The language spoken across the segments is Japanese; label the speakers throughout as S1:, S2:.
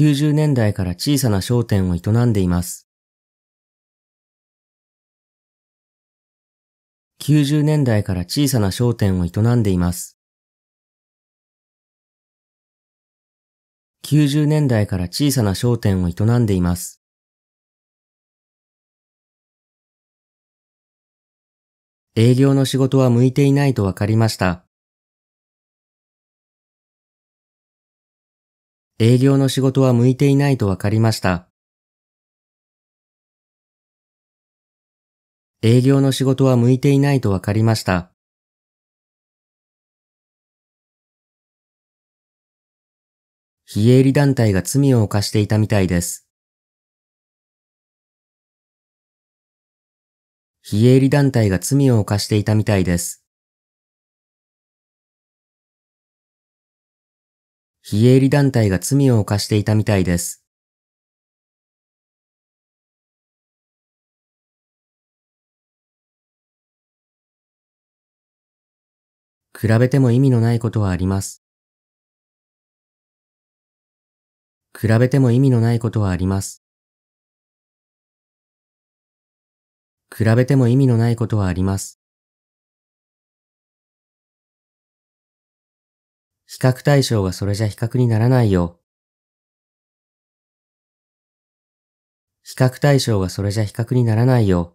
S1: 90年代から小さな商店を営んでいます。90年代から小さな商店を営んでいます。90年代から小さな商店を営んでいます。営業の仕事は向いていないと分かりました。営業の仕事は向いていないと分かりました。営業の仕事は向いていないと分かりました。非営利団体が罪を犯していたみたいです。非営利団体が罪を犯していたみたいです。非営利団体が罪を犯していたみたいです。比べても意味のないことはあります。比べても意味のないことはあります。比べても意味のないことはあります。比較対象がそれじゃ比較にならないよ。比較対象がそれじゃ比較にならないよ。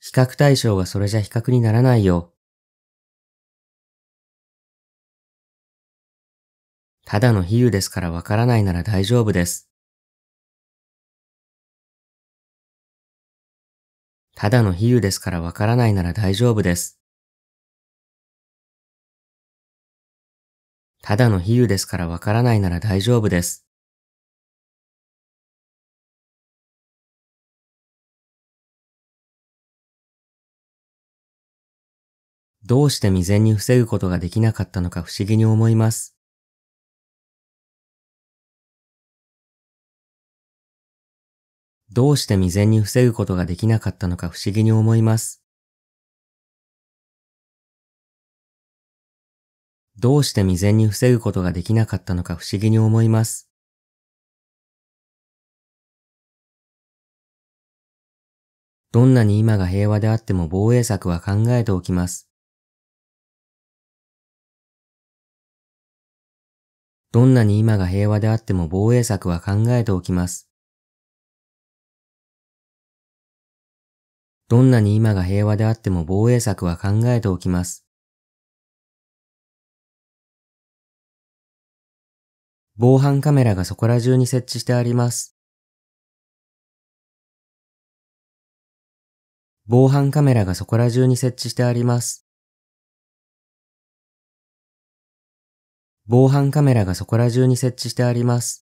S1: 比較対象がそれじゃ比較にならないよ。ただの比喩ですからわからないなら大丈夫です。ただの比喩ですからわからないなら大丈夫です。ただの比喩ですからわからないなら大丈夫です。どうして未然に防ぐことができなかったのか不思議に思います。どうして未然に防ぐことができなかったのか不思議に思います。どうして未然に防ぐことができなかったのか不思議に思います。どんなに今が平和であっても防衛策は考えておきます。どんなに今が平和であっても防衛策は考えておきます。どんなに今が平和であっても防衛策は考えておきます。防犯カメラがそこら中に設置してあります。防犯カメラがそこら中に設置してあります。防犯カメラがそこら中に設置してあります。